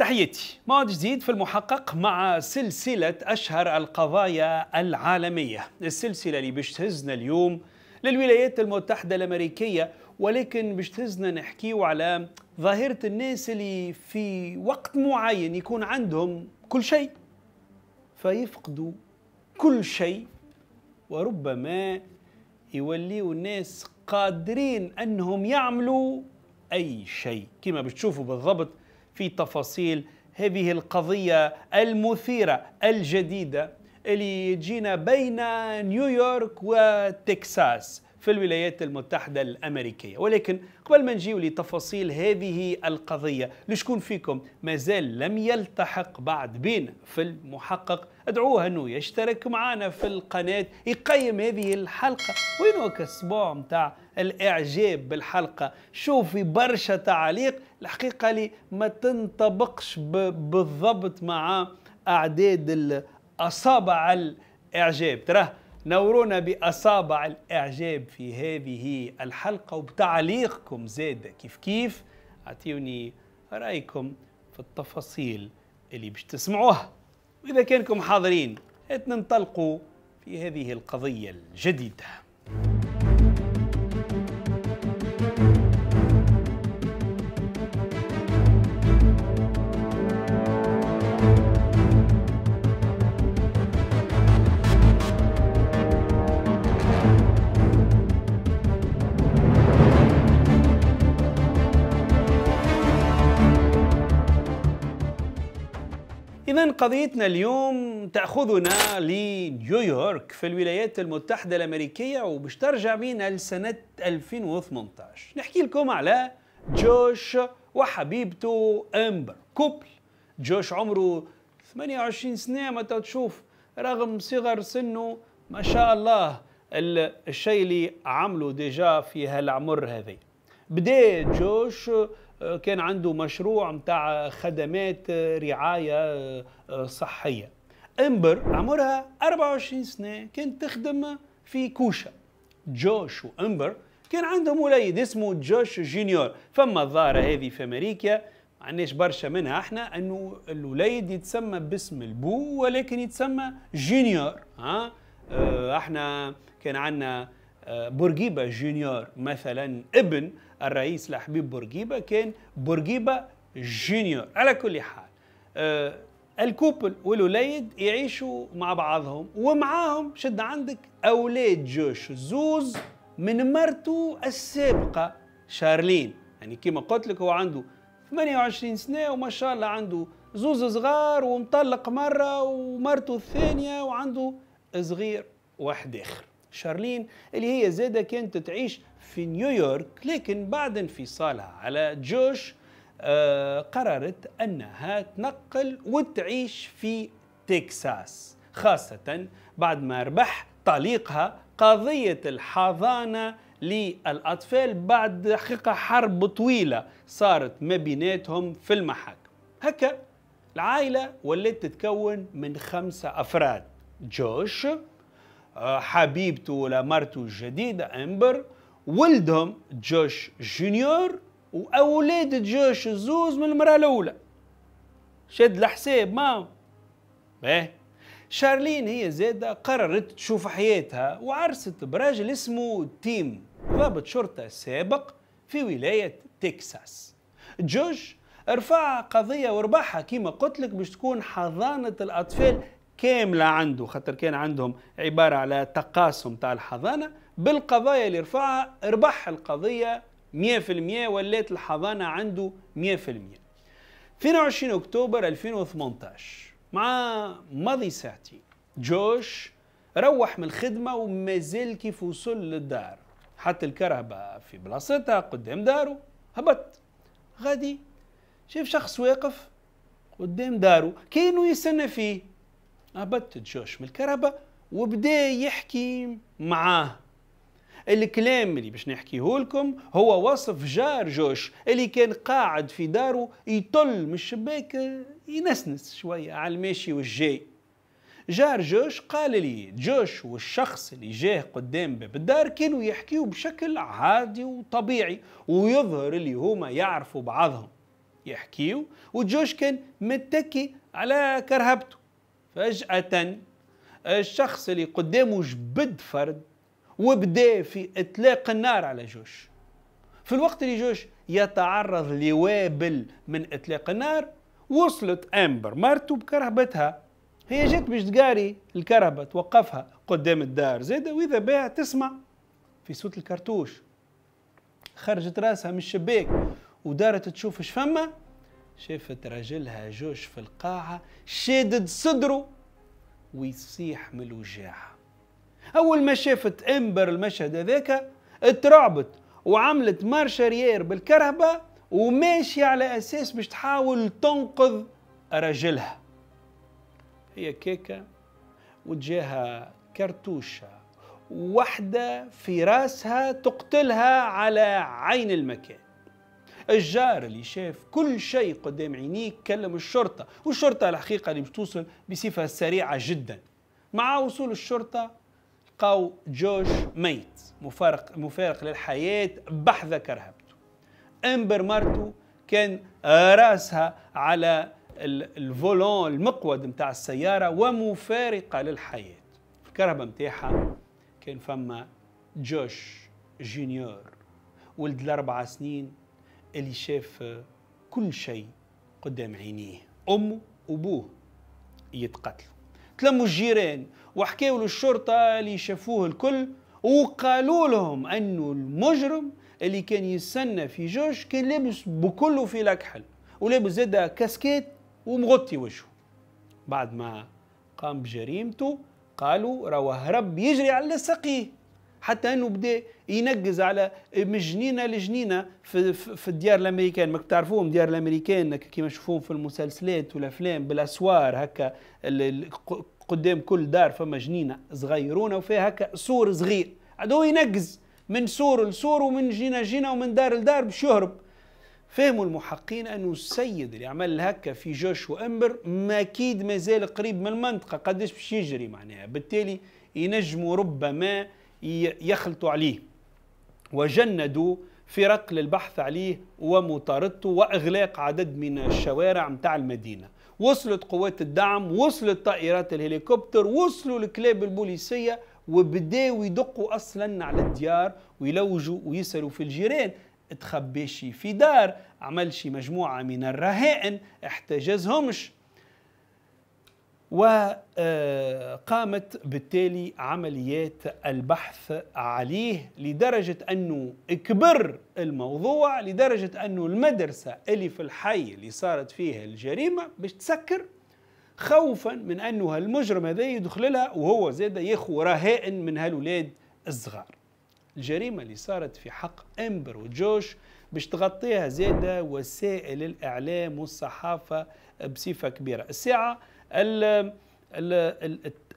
تحياتي موعد جديد في المحقق مع سلسلة أشهر القضايا العالمية السلسلة اللي باش تهزنا اليوم للولايات المتحدة الأمريكية ولكن باش تهزنا نحكيو على ظاهرة الناس اللي في وقت معين يكون عندهم كل شيء فيفقدوا كل شيء وربما يوليوا الناس قادرين أنهم يعملوا أي شيء كما بتشوفوا بالضبط في تفاصيل هذه القضية المثيرة الجديدة اللي جينا بين نيويورك وتكساس في الولايات المتحدة الأمريكية ولكن قبل ما نجيو لتفاصيل هذه القضية لشكون فيكم مازال لم يلتحق بعد بينا في المحقق ادعوه أنه يشترك معنا في القناة يقيم هذه الحلقة وينوك كسبوع متاع الاعجاب بالحلقه شوفي برشا تعليق الحقيقه لي ما تنطبقش بالضبط مع اعداد الاصابع الاعجاب تراه نورونا باصابع الاعجاب في هذه الحلقه وبتعليقكم زاد كيف كيف اعطيوني رايكم في التفاصيل اللي باش تسمعوها واذا كانكم حاضرين ننطلقوا في هذه القضيه الجديده قضيتنا اليوم تأخذنا لنيويورك في الولايات المتحدة الأمريكية وباش ترجع بينا لسنة 2018 نحكي لكم على جوش وحبيبته أمبر كوبل جوش عمره 28 سنة ما تشوف رغم صغر سنه ما شاء الله الشيء اللي عمله ديجا في هالعمر هذي بدا جوش كان عنده مشروع متاع خدمات آه، رعاية آه، آه، صحية امبر عمرها 24 سنة كانت تخدم في كوشة جوش وامبر كان عندهم وليد اسمه جوش جونيور فما الظاهرة هذه في أمريكا عندناش برشا منها احنا انه الوليد يتسمى باسم البو ولكن يتسمى جونيور ها اه احنا كان عندنا آه، بورقيبة جونيور مثلا ابن الرئيس لحبيب بورقيبة كان بورقيبة جونيور على كل حال آه، الكوبل والوليد يعيشوا مع بعضهم ومعاهم شد عندك أولاد جوش زوز من مرته السابقة شارلين يعني كما قلت لك هو عنده 28 سنة وما شاء الله عنده زوز صغار ومطلق مرة ومرته الثانية وعنده صغير واحد آخر شارلين اللي هي زادة كانت تعيش في نيويورك لكن بعد انفصالها على جوش آه، قررت أنها تنقل وتعيش في تكساس خاصة بعد ما ربح طليقها قضية الحضانة للأطفال بعد حقيقة حرب طويلة صارت ما بيناتهم في المحك هكا العائلة ولات تتكون من خمسة أفراد جوش حبيبته ولا مرته الجديدة أمبر ولدهم جوش جونيور وأولاد جوش الزوز من المرأة الأولى شد الحساب ما إيه؟ باهي شارلين هي زادة قررت تشوف حياتها وعرست براجل اسمه تيم ضابط شرطة سابق في ولاية تكساس جوش رفع قضية وربحها كما قلت لك باش تكون حضانة الأطفال كاملة عنده خاطر كان عندهم عبارة على تقاسم تاع الحضانة بالقضايا اللي رفعها ربح القضية 100% ولات الحضانة عنده 100% 22 أكتوبر 2018 مع ماضي ساعتين جوش روح من الخدمة ومازال كيف وصل للدار حتى الكرهبة في بلاصتها قدام دارو هبط غادي شاف شخص واقف قدام دارو كانوا يستنى فيه هبط جوش من الكرهبة وبدا يحكي معاه الكلام اللي باش نحكيه لكم هو وصف جار جوش اللي كان قاعد في داره يطل من الشباك ينسنس شوية على الماشي والجاي جار جوش قال لي جوش والشخص اللي جاه قدام باب الدار كانوا يحكيوا بشكل عادي وطبيعي ويظهر اللي هما يعرفوا بعضهم يحكيوا وجوش كان متكي على كرهبته فجأة الشخص اللي قدامه جبد فرد وبدا في اطلاق النار على جوش في الوقت اللي جوش يتعرض لوابل من اطلاق النار وصلت امبر مرته بكرهبتها هي جات باش تقاري الكرهبه توقفها قدام الدار زادة واذا بها تسمع في صوت الكرتوش خرجت راسها من الشباك ودارت تشوف اش فما شافت رجلها جوش في القاعة شادد صدره ويصيح من الوجاعة أول ما شافت إنبر المشهد هذاك اترعبت وعملت مارشاريير بالكرهبة وماشية على أساس باش تحاول تنقذ رجلها هي كيكة وجاها كرتوشة واحدة في راسها تقتلها على عين المكان الجار اللي شاف كل شيء قدام عينيه كلم الشرطة والشرطة الحقيقة اللي بتوصل بصفة سريعة جدا مع وصول الشرطة لقاو جوش ميت مفارق مفارق للحياة بحذا كرهبته امبر مارتو كان راسها على الفولون المقود نتاع السيارة ومفارقة للحياة الكرهبة نتاعها كان فما جوش جونيور ولد الأربع سنين اللي شاف آه، كل شيء قدام عينيه أمه وأبوه يتقتلوا تلموا الجيران وحكاوا للشرطة اللي شافوه الكل وقالوا لهم أنه المجرم اللي كان يستنى في جوج كان لابس بكله في الأكحل ولابس زادة كاسكيت ومغطي وجهه بعد ما قام بجريمته قالوا رواه هرب يجري على السقيه حتى انه بدا ينقز على من جنينه لجنينه في, في الديار الامريكان ماك تعرفوهم ديار الامريكان كيما نشوفوهم في المسلسلات والافلام بالاسوار هكا قدام كل دار فما جنينه صغيرونه وفيها هكا سور صغير هو ينقز من سور لسور ومن جنينه جنينه ومن دار لدار باش يهرب فهموا المحقين أنه السيد اللي عمل هكا في جوش وأمبر ما أكيد مازال قريب من المنطقة قداش باش يجري معناها بالتالي ينجموا ربما يخلطوا عليه وجندوا فرق للبحث عليه ومطاردته واغلاق عدد من الشوارع متاع المدينه وصلت قوات الدعم وصلت طائرات الهليكوبتر وصلوا الكلاب البوليسيه وبداوا يدقوا اصلا على الديار ويلوجوا ويسالوا في الجيران تخبيشي في دار عمل شي مجموعه من الرهائن احتجزهمش وقامت بالتالي عمليات البحث عليه لدرجة أنه كبر الموضوع لدرجة أنه المدرسة اللي في الحي اللي صارت فيها الجريمة باش تسكر خوفا من أنه المجرم هذا يدخل لها وهو زاد ياخو رهائن من هالولاد الصغار الجريمة اللي صارت في حق أمبر وجوش باش تغطيها زادة وسائل الإعلام والصحافة بصفة كبيرة الساعة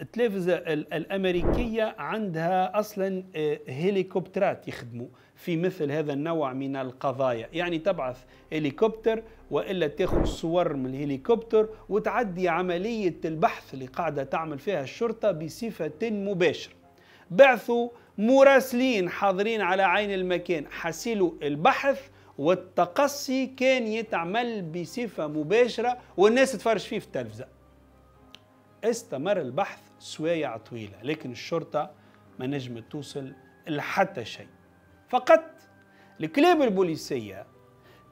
التلفزة الأمريكية عندها أصلا آه، هليكوبترات يخدموا في مثل هذا النوع من القضايا يعني تبعث هليكوبتر وإلا تأخذ صور من الهليكوبتر وتعدي عملية البحث اللي قاعدة تعمل فيها الشرطة بصفة مباشرة بعثوا مراسلين حاضرين على عين المكان حسلوا البحث والتقصي كان يتعمل بصفة مباشرة والناس تفرج فيه في التلفزة استمر البحث سوايع طويلة لكن الشرطة ما نجمت توصل لحتى شيء فقط الكلاب البوليسية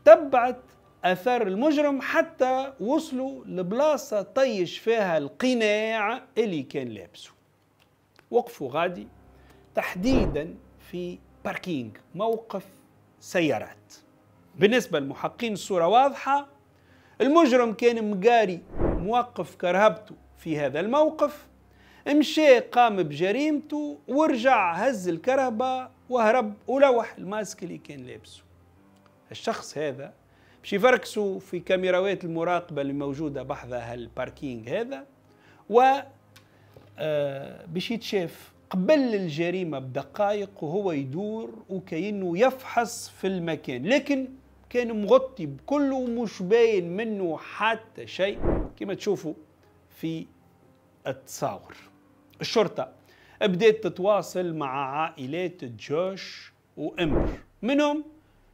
تبعت اثار المجرم حتى وصلوا لبلاصه طيش فيها القناع اللي كان لابسه وقفوا غادي تحديدا في باركينج موقف سيارات بالنسبه للمحقين الصوره واضحه المجرم كان مقاري موقف كرهبته في هذا الموقف مشى قام بجريمته ورجع هز الكهرباء وهرب ولوح الماسك اللي كان لابسه الشخص هذا مش يفركسوا في كاميرات المراقبة اللي موجودة بحذا هالباركينج هذا و آه، باش يتشاف قبل الجريمة بدقائق وهو يدور وكأنه يفحص في المكان لكن كان مغطي بكله ومش باين منه حتى شيء كما تشوفوا في التصاور الشرطة بدأت تتواصل مع عائلات جوش وإمبر منهم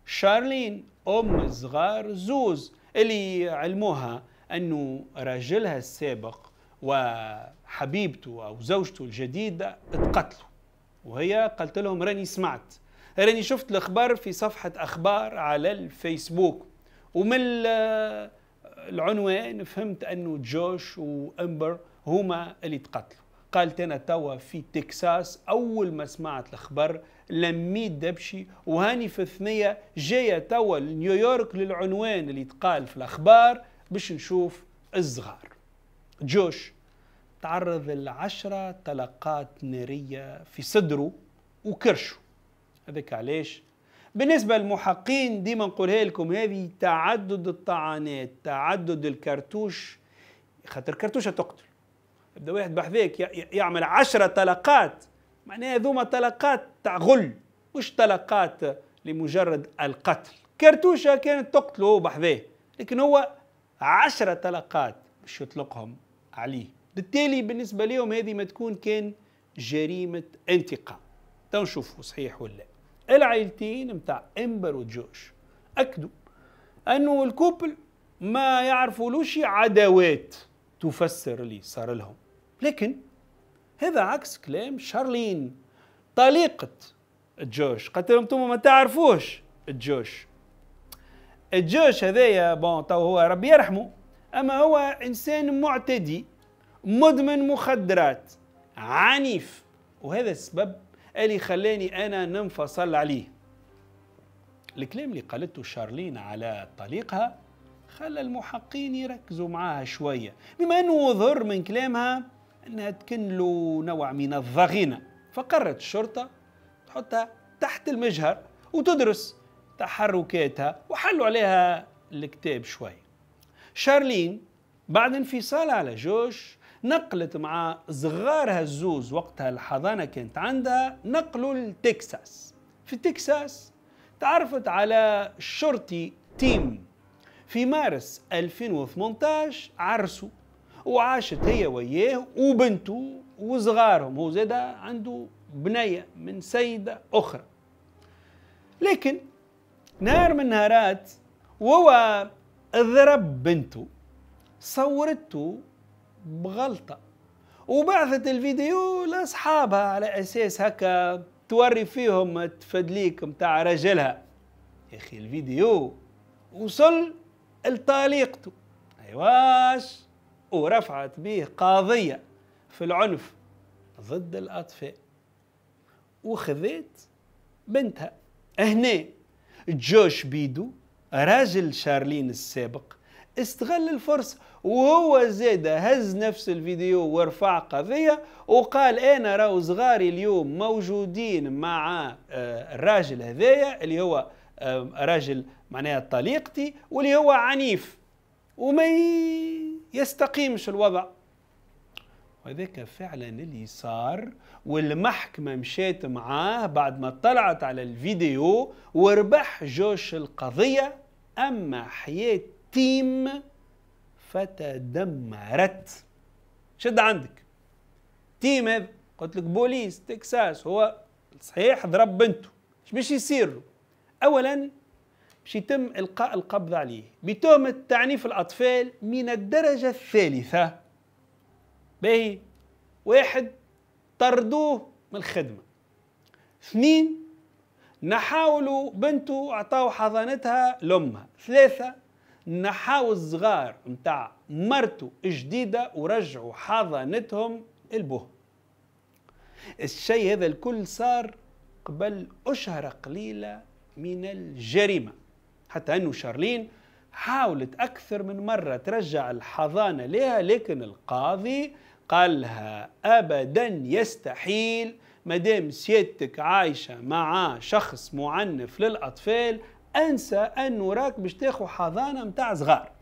شارلين أم صغار زوز اللي علموها أنه راجلها السابق وحبيبته أو زوجته الجديدة اتقتلوا وهي قالت لهم راني سمعت راني شفت الأخبار في صفحة أخبار على الفيسبوك ومن العنوان فهمت انه جوش وامبر هما اللي تقتلوا قالت انا توا في تكساس اول ما سمعت الخبر لميت دبشي وهاني في الثنيه جايه توا نيويورك للعنوان اللي تقال في الاخبار باش نشوف الصغار جوش تعرض لعشرة طلقات نارية في صدره وكرشه هذاك علاش بالنسبة للمحقين دي ما نقولها لكم هذه تعدد الطعنات تعدد الكرتوش خاطر كرتوشة تقتل يبدا واحد بحذاك يعمل عشرة طلقات معناها ذوما طلقات تاع غل مش طلقات لمجرد القتل كرتوشة كانت تقتله هو بحذاه لكن هو عشرة طلقات باش يطلقهم عليه بالتالي بالنسبة لهم هذه ما تكون كان جريمة انتقام تنشوفوا صحيح ولا لا العائلتين متاع امبر وجوش اكدوا انه الكوبل ما يعرفولوش عداوات تفسر اللي صار لهم لكن هذا عكس كلام شارلين طليقة جوش قالت لهم انتم ما تعرفوش جوش جوش هذايا بون تو هو ربي يرحمه اما هو انسان معتدي مدمن مخدرات عنيف وهذا السبب اللي خلاني أنا ننفصل عليه الكلام اللي قالته شارلين على طليقها خلى المحقين يركزوا معاها شوية بما أنه ظهر من كلامها أنها تكن له نوع من الضغينة فقررت الشرطة تحطها تحت المجهر وتدرس تحركاتها وحلوا عليها الكتاب شوي شارلين بعد انفصالها على جوش نقلت مع صغارها الزوز وقتها الحضانة كانت عندها نقلوا لتكساس في تكساس تعرفت على شرطي تيم في مارس 2018 عرسوا وعاشت هي وياه وبنته وصغارهم هو زاد عنده بنية من سيدة أخرى لكن نهار من نهارات وهو ضرب بنته صورته بغلطه وبعثت الفيديو لاصحابها على اساس هكا توري فيهم تفدليك متاع رجلها يا اخي الفيديو وصل لطليقته ايواش ورفعت به قضيه في العنف ضد الاطفال وخذت بنتها هنا جوش بيدو راجل شارلين السابق استغل الفرصة وهو زاد هز نفس الفيديو ورفع قضية وقال أنا راهو صغاري اليوم موجودين مع آه، الراجل هذايا اللي هو آه، راجل معناها طليقتي واللي هو عنيف وما يستقيمش الوضع وذاك فعلا اللي صار والمحكمة مشات معاه بعد ما طلعت على الفيديو وربح جوش القضية أما حياة تيم فتدمرت شد عندك تيم هذا قلت لك بوليس تكساس هو صحيح ضرب بنته اش باش يصير له اولا باش يتم القاء القبض عليه بتهمه تعنيف الاطفال من الدرجه الثالثه باهي واحد طردوه من الخدمه اثنين نحاولوا بنته اعطاه حضانتها لامها ثلاثه نحاو الصغار متاع مرتو جديدة ورجعوا حضانتهم البوه الشيء هذا الكل صار قبل أشهر قليلة من الجريمة حتى أنه شارلين حاولت أكثر من مرة ترجع الحضانة لها لكن القاضي قالها أبدا يستحيل مدام سيادتك عايشة مع شخص معنف للأطفال انسى انه راك باش تاخذ حضانه نتاع صغار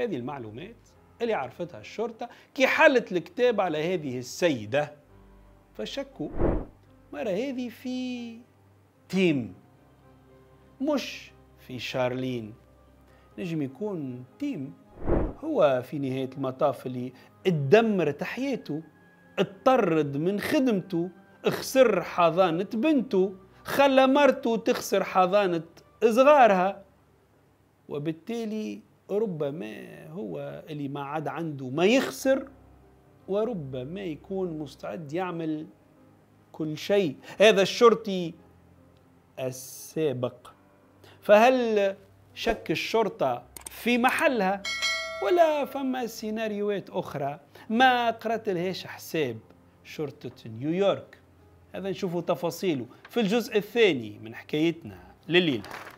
هذه المعلومات اللي عرفتها الشرطة كي حلت الكتاب على هذه السيدة فشكوا مرة هذه في تيم مش في شارلين نجم يكون تيم هو في نهاية المطاف اللي اتدمرت حياته اتطرد من خدمته خسر حضانة بنته خلى مرته تخسر حضانة صغارها وبالتالي ربما هو اللي ما عاد عنده ما يخسر وربما يكون مستعد يعمل كل شيء هذا الشرطي السابق فهل شك الشرطة في محلها ولا فما سيناريوهات أخرى ما قرأت لهاش حساب شرطة نيويورك هذا نشوفوا تفاصيله في الجزء الثاني من حكايتنا لليله